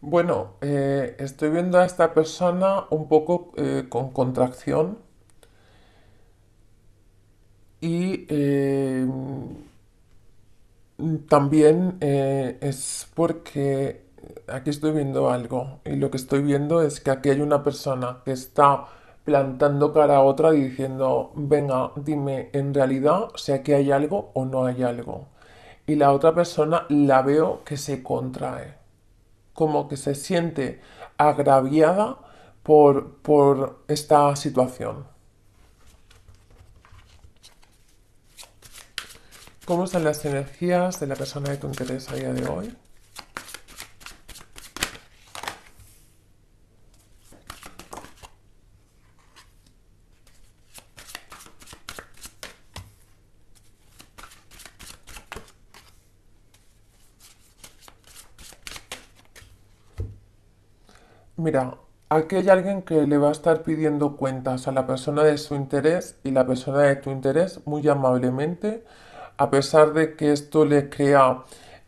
Bueno, eh, estoy viendo a esta persona un poco eh, con contracción y eh, también es porque aquí estoy viendo algo y lo que estoy viendo es que aquí hay una persona que está plantando cara a otra diciendo, venga, dime, en realidad si aquí hay algo o no hay algo. Y la otra persona la veo que se contrae como que se siente agraviada por, esta situación. ¿Cómo están las energías de la persona que tu a día de hoy? Mira, aquí hay alguien que le va a estar pidiendo cuentas a la persona de su interés y la persona de tu interés muy amablemente, a pesar de que esto le crea,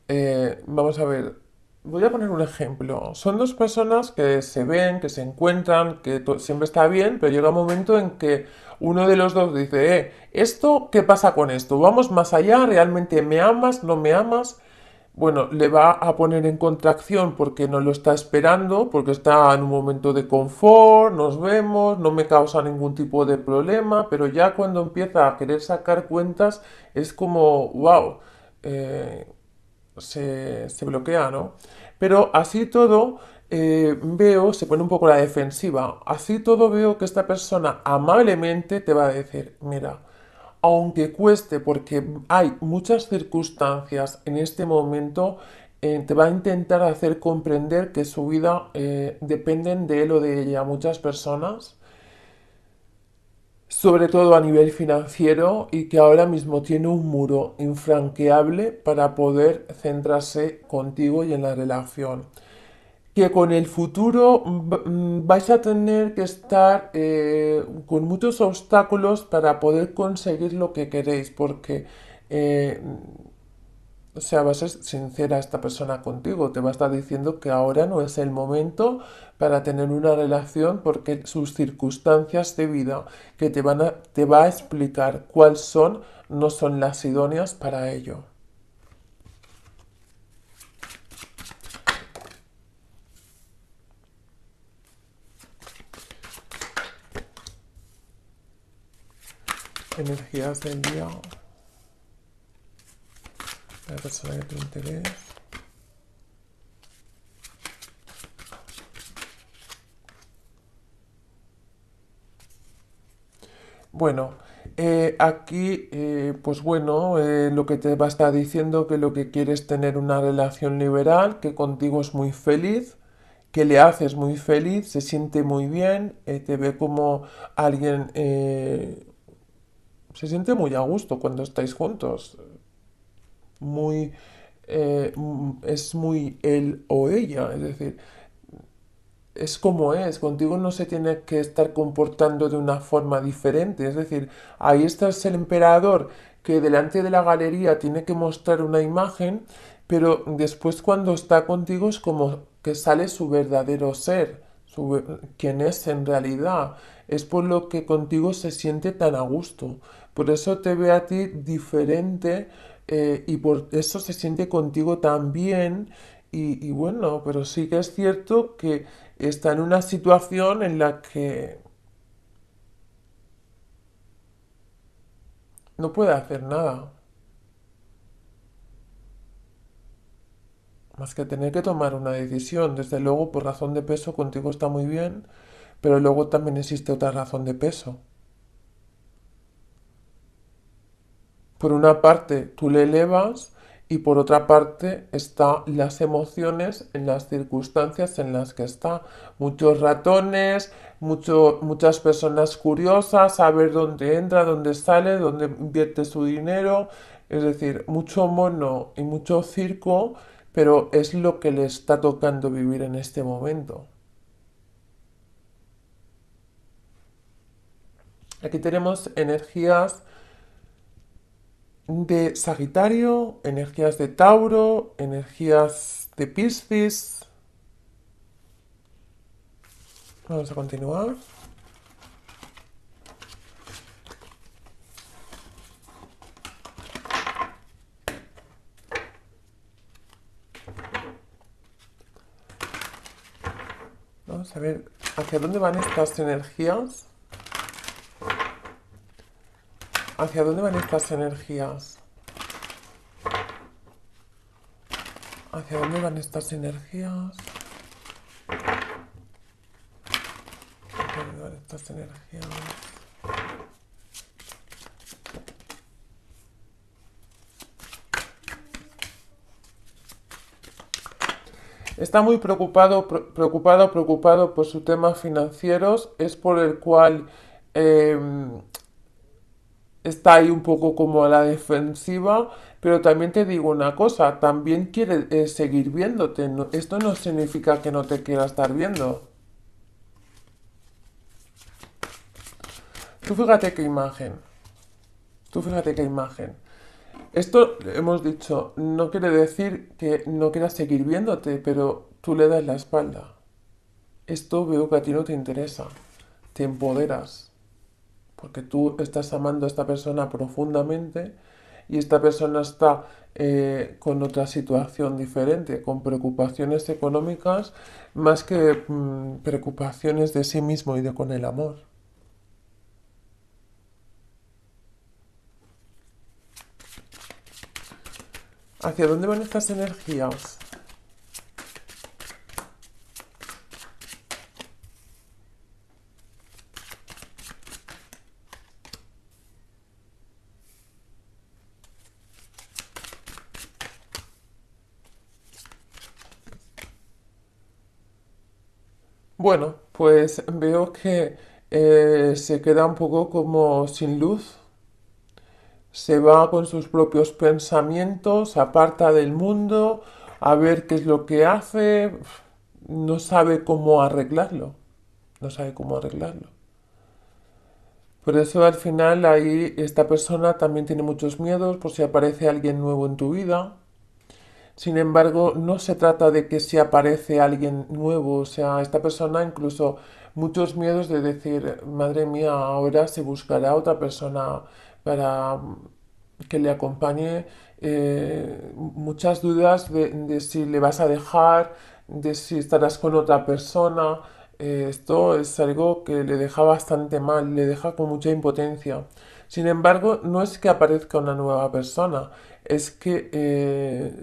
eh, vamos a ver, voy a poner un ejemplo. Son dos personas que se ven, que se encuentran, que siempre está bien, pero llega un momento en que uno de los dos dice, eh, ¿esto qué pasa con esto? ¿Vamos más allá? ¿Realmente me amas? ¿No me amas? bueno, le va a poner en contracción porque no lo está esperando, porque está en un momento de confort, nos vemos, no me causa ningún tipo de problema, pero ya cuando empieza a querer sacar cuentas es como, wow, eh, se, bloquea, ¿no? Pero así todo eh, veo, se pone un poco la defensiva, así todo veo que esta persona amablemente te va a decir, mira, aunque cueste, porque hay muchas circunstancias en este momento, eh, te va a intentar hacer comprender que su vida eh, depende de él o de ella, muchas personas, sobre todo a nivel financiero, y que ahora mismo tiene un muro infranqueable para poder centrarse contigo y en la relación que con el futuro mm, vais a tener que estar eh, con muchos obstáculos para poder conseguir lo que queréis, porque, eh, o sea, va a ser sincera esta persona contigo, te va a estar diciendo que ahora no es el momento para tener una relación porque sus circunstancias de vida que te, van te va a explicar cuáles son, no son las idóneas para ello. energías de día la persona de te interés. Bueno, eh, aquí, eh, pues bueno, eh, lo que te va a estar diciendo que lo que quieres tener una relación liberal, que contigo es muy feliz, que le haces muy feliz, se siente muy bien, te ve como alguien se siente muy a gusto cuando estáis juntos. Muy. Eh, mm, es muy él o ella, es decir, es como es, contigo no se tiene que estar comportando de una forma diferente, es decir, ahí estás el emperador que delante de la galería tiene que mostrar una imagen, pero después cuando está contigo es como que sale su verdadero ser, su, quien es en realidad, es por lo que contigo se siente tan a gusto. Por eso te ve a ti diferente eh, y por eso se siente contigo tan bien. y bueno, pero sí que es cierto que está en una situación en la que no puede hacer nada. Más que tener que tomar una decisión. Desde luego, por razón de peso, contigo está muy bien. Pero luego también existe otra razón de peso. Por una parte, tú le elevas y por otra parte están las emociones en las circunstancias en las que está. Muchos ratones, muchas personas curiosas, saber dónde entra, dónde sale, dónde invierte su dinero. Es decir, mucho mono y mucho circo, pero es lo que le está tocando vivir en este momento. Aquí tenemos energías de Sagitario, energías de Tauro, energías de Piscis. Vamos a continuar. Vamos a ver hacia dónde van estas energías. ¿Hacia dónde van estas energías? ¿Hacia dónde van estas energías? ¿Hacia dónde van estas energías? Está muy preocupado, preocupado, preocupado por su tema financieros, es por el cual em, está ahí un poco como a la defensiva, pero también te digo una cosa, también quiere eh, seguir viéndote. esto no significa que no te quiera estar viendo. Tú fíjate qué imagen. Tú fíjate qué imagen. Esto hemos dicho, no quiere decir que no quieras seguir viéndote, pero tú le das la espalda. Esto veo que a ti no te interesa. Te empoderas porque tú estás amando a esta persona profundamente y esta persona está eh, con otra situación diferente, con preocupaciones económicas más que mm, preocupaciones de sí mismo y de con el amor. ¿Hacia dónde van estas energías? Bueno, pues veo que eh, se queda un poco como sin luz. Se va con sus propios pensamientos, se aparta del mundo, a ver qué es lo que hace. No sabe cómo arreglarlo. No sabe cómo arreglarlo. Por eso al final ahí esta persona también tiene muchos miedos por si aparece alguien nuevo en tu vida. Sin embargo, no se trata de que si aparece alguien nuevo, o sea, esta persona incluso muchos miedos de decir, madre mía, ahora se buscará otra persona para mm, que le acompañe, eh, muchas dudas de, si le vas a dejar, de si estarás con otra persona. Eh, esto es algo que le deja bastante mal, le deja con mucha impotencia. Sin embargo, no es que aparezca una nueva persona, es que, eh,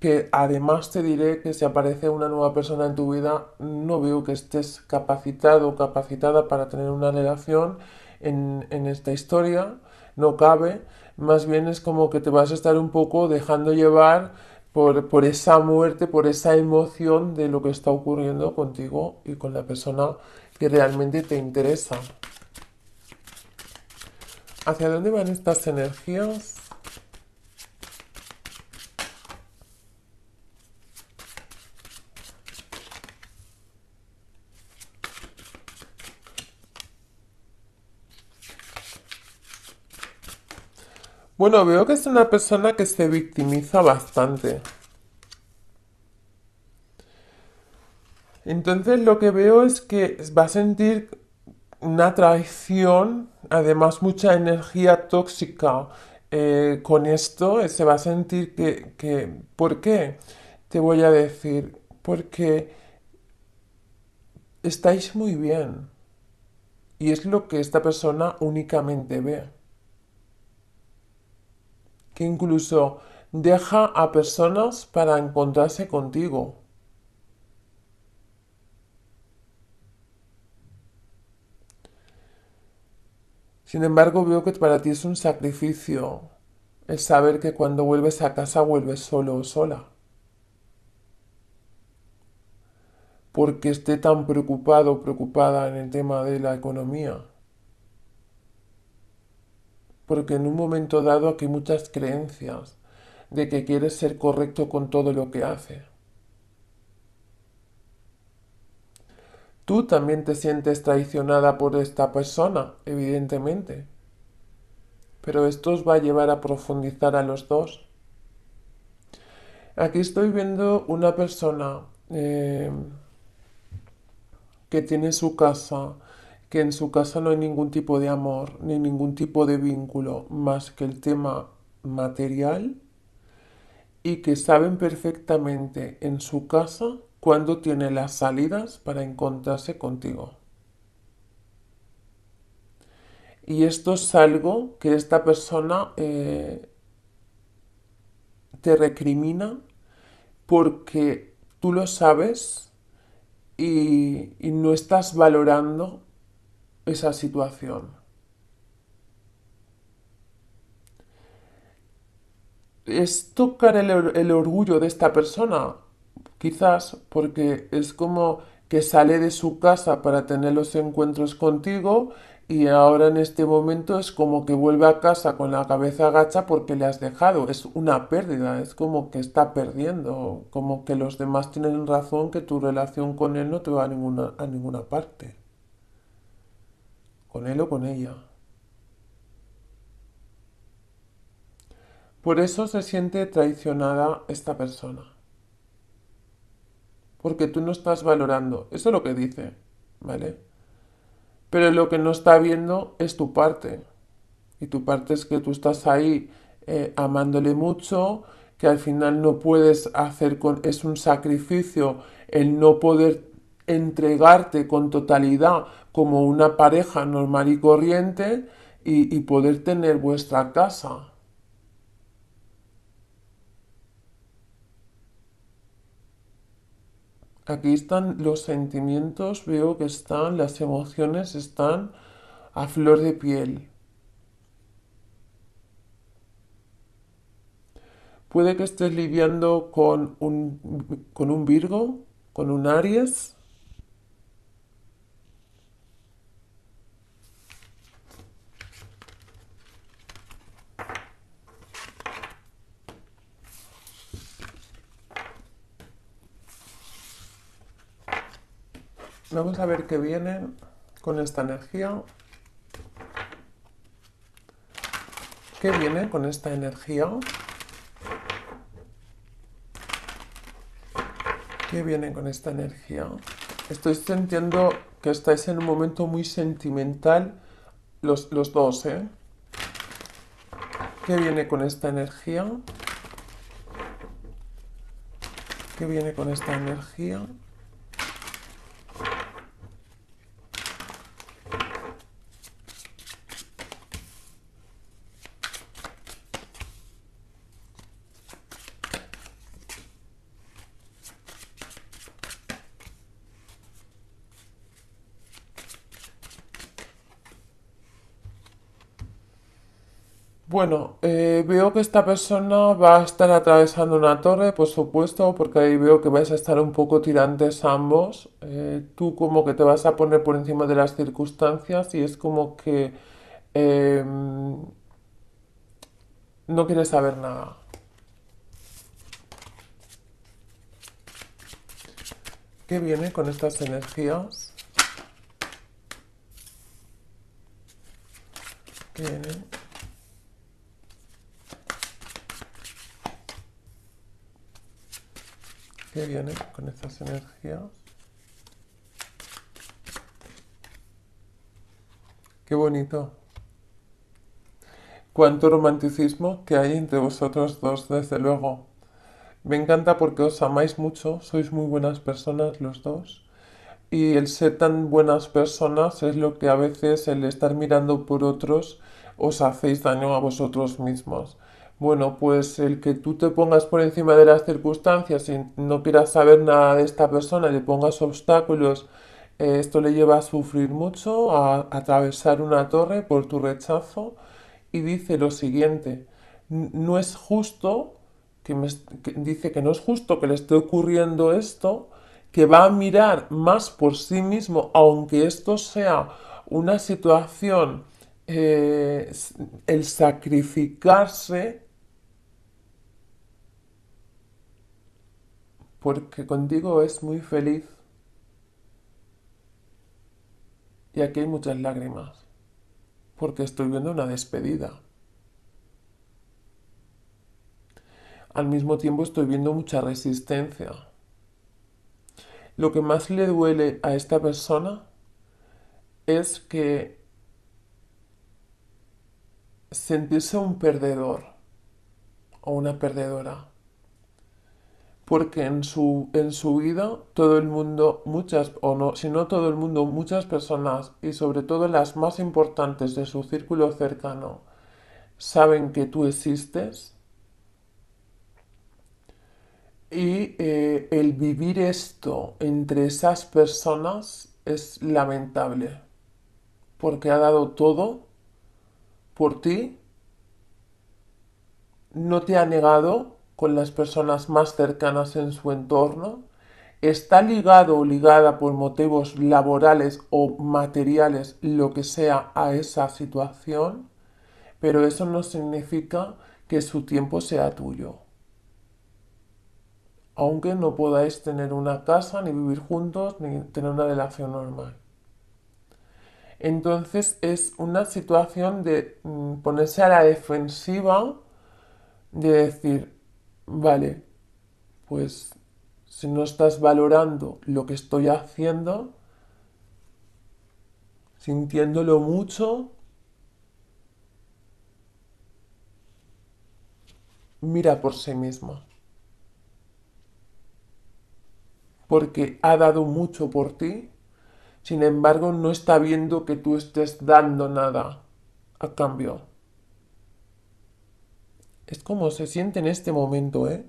que además te diré que si aparece una nueva persona en tu vida, no veo que estés capacitado o capacitada para tener una relación en, en esta historia, no cabe, más bien es como que te vas a estar un poco dejando llevar por, por, esa muerte, por esa emoción de lo que está ocurriendo contigo y con la persona que realmente te interesa. ¿Hacia dónde van estas energías? Bueno, veo que es una persona que se victimiza bastante. Entonces lo que veo es que va a sentir una traición, además mucha energía tóxica eh, con esto, eh, se va a sentir que, que, ¿por qué? Te voy a decir, porque estáis muy bien y es lo que esta persona únicamente ve. Que incluso deja a personas para encontrarse contigo. Sin embargo, veo que para ti es un sacrificio el saber que cuando vuelves a casa vuelves solo o sola. Porque esté tan preocupado o preocupada en el tema de la economía. Porque en un momento dado aquí hay muchas creencias de que quieres ser correcto con todo lo que hace. Tú también te sientes traicionada por esta persona, evidentemente. Pero esto os va a llevar a profundizar a los dos. Aquí estoy viendo una persona eh, que tiene su casa, que en su casa no hay ningún tipo de amor, ni ningún tipo de vínculo, más que el tema material, y que saben perfectamente en su casa cuando tiene las salidas para encontrarse contigo. Y esto es algo que esta persona eh, te recrimina porque tú lo sabes y, no estás valorando esa situación. es tocar el, el, orgullo de esta persona Quizás porque es como que sale de su casa para tener los encuentros contigo y ahora en este momento es como que vuelve a casa con la cabeza agacha porque le has dejado. Es una pérdida, es como que está perdiendo, como que los demás tienen razón que tu relación con él no te va a ninguna, a ninguna parte. Con él o con ella. Por eso se siente traicionada esta persona porque tú no estás valorando. Eso es lo que dice, ¿vale? Pero lo que no está viendo es tu parte. Y tu parte es que tú estás ahí eh, amándole mucho, que al final no puedes hacer con... es un sacrificio el no poder entregarte con totalidad como una pareja normal y corriente y poder tener vuestra casa, Aquí están los sentimientos, veo que están, las emociones están a flor de piel. Puede que estés lidiando con un, con un Virgo, con un Aries, Vamos a ver qué viene con esta energía. ¿Qué viene con esta energía? ¿Qué viene con esta energía? Estoy sintiendo que estáis en un momento muy sentimental los, los dos, ¿eh? ¿Qué viene con esta energía? ¿Qué viene con esta energía? Bueno, eh, veo que esta persona va a estar atravesando una torre, por supuesto, porque ahí veo que vais a estar un poco tirantes ambos. Eh, tú como que te vas a poner por encima de las circunstancias y es como que em, no quieres saber nada. ¿Qué viene con estas energías? ¿Qué viene? ¿Qué viene con estas energías? Qué bonito. Cuánto romanticismo que hay entre vosotros dos, desde luego. Me encanta porque os amáis mucho, sois muy buenas personas los dos. Y el ser tan buenas personas es lo que a veces el estar mirando por otros os hacéis daño a vosotros mismos. Bueno, pues el que tú te pongas por encima de las circunstancias y no quieras saber nada de esta persona, le pongas obstáculos, eh, esto le lleva a sufrir mucho, a, atravesar una torre por tu rechazo y dice lo siguiente, no es justo, que, me, dice que no es justo que le esté ocurriendo esto, que va a mirar más por sí mismo, aunque esto sea una situación eh, el sacrificarse, porque contigo es muy feliz. Y aquí hay muchas lágrimas, porque estoy viendo una despedida. Al mismo tiempo estoy viendo mucha resistencia. Lo que más le duele a esta persona es que sentirse un perdedor o una perdedora. Porque en su, en su vida todo el mundo, muchas, o no, si no todo el mundo, muchas personas, y sobre todo las más importantes de su círculo cercano, saben que tú existes. Y eh, el vivir esto entre esas personas es lamentable, porque ha dado todo por ti, no te ha negado con las personas más cercanas en su entorno, está ligado o ligada por motivos laborales o materiales, lo que sea, a esa situación, pero eso no significa que su tiempo sea tuyo. Aunque no podáis tener una casa, ni vivir juntos, ni tener una relación normal. Entonces es una situación de mm, ponerse a la defensiva, de decir, vale, pues si no estás valorando lo que estoy haciendo, sintiéndolo mucho, mira por sí misma. Porque ha dado mucho por ti sin embargo, no está viendo que tú estés dando nada a cambio. Es como se siente en este momento, ¿eh?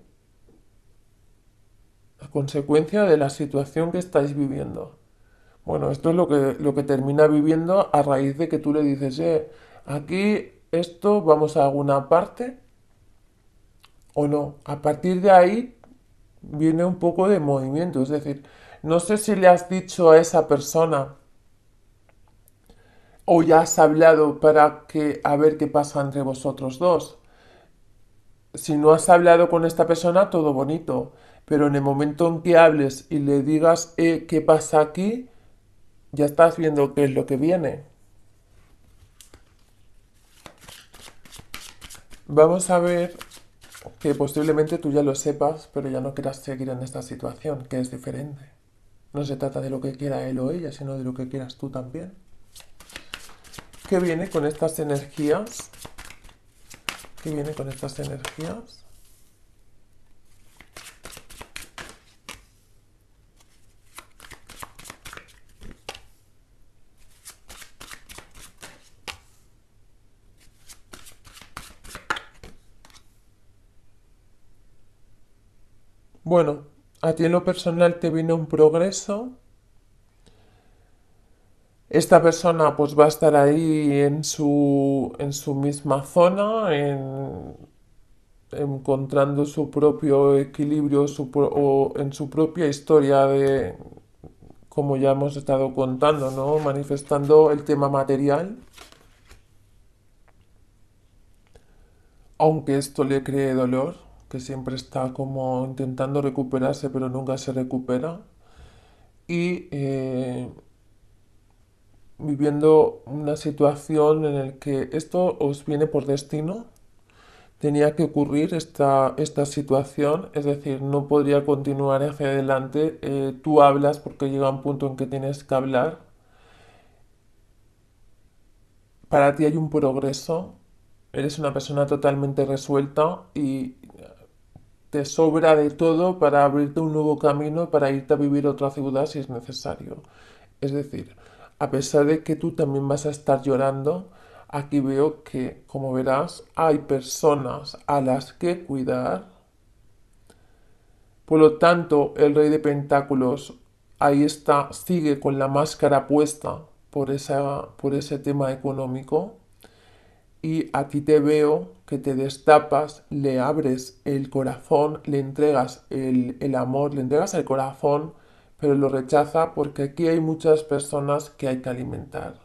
A consecuencia de la situación que estáis viviendo. Bueno, esto es lo que, lo que termina viviendo a raíz de que tú le dices, eh, aquí esto vamos a alguna parte o no. A partir de ahí viene un poco de movimiento, es decir, no sé si le has dicho a esa persona o ya has hablado para que a ver qué pasa entre vosotros dos. Si no has hablado con esta persona, todo bonito, pero en el momento en que hables y le digas eh, qué pasa aquí, ya estás viendo qué es lo que viene. Vamos a ver que posiblemente tú ya lo sepas, pero ya no quieras seguir en esta situación, que es diferente. No se trata de lo que quiera él o ella, sino de lo que quieras tú también. ¿Qué viene con estas energías? ¿Qué viene con estas energías? Bueno, ¿A ti en lo personal te vino un progreso? Esta persona pues va a estar ahí en su, en su misma zona, encontrando su propio equilibrio o en su propia historia de, como ya hemos estado contando, ¿no? manifestando el tema material. Aunque esto le cree dolor que siempre está como intentando recuperarse pero nunca se recupera y eh, viviendo una situación en la que esto os viene por destino. Tenía que ocurrir esta, esta situación, es decir, no podría continuar hacia adelante. Eh, tú hablas porque llega un punto en que tienes que hablar. Para ti hay un progreso, eres una persona totalmente resuelta y te sobra de todo para abrirte un nuevo camino, para irte a vivir a otra ciudad si es necesario. Es decir, a pesar de que tú también vas a estar llorando, aquí veo que, como verás, hay personas a las que cuidar. Por lo tanto, el rey de pentáculos ahí está, sigue con la máscara puesta por, esa, por ese tema económico y a ti te veo que te destapas, le abres el corazón, le entregas el, el, amor, le entregas el corazón, pero lo rechaza porque aquí hay muchas personas que hay que alimentar.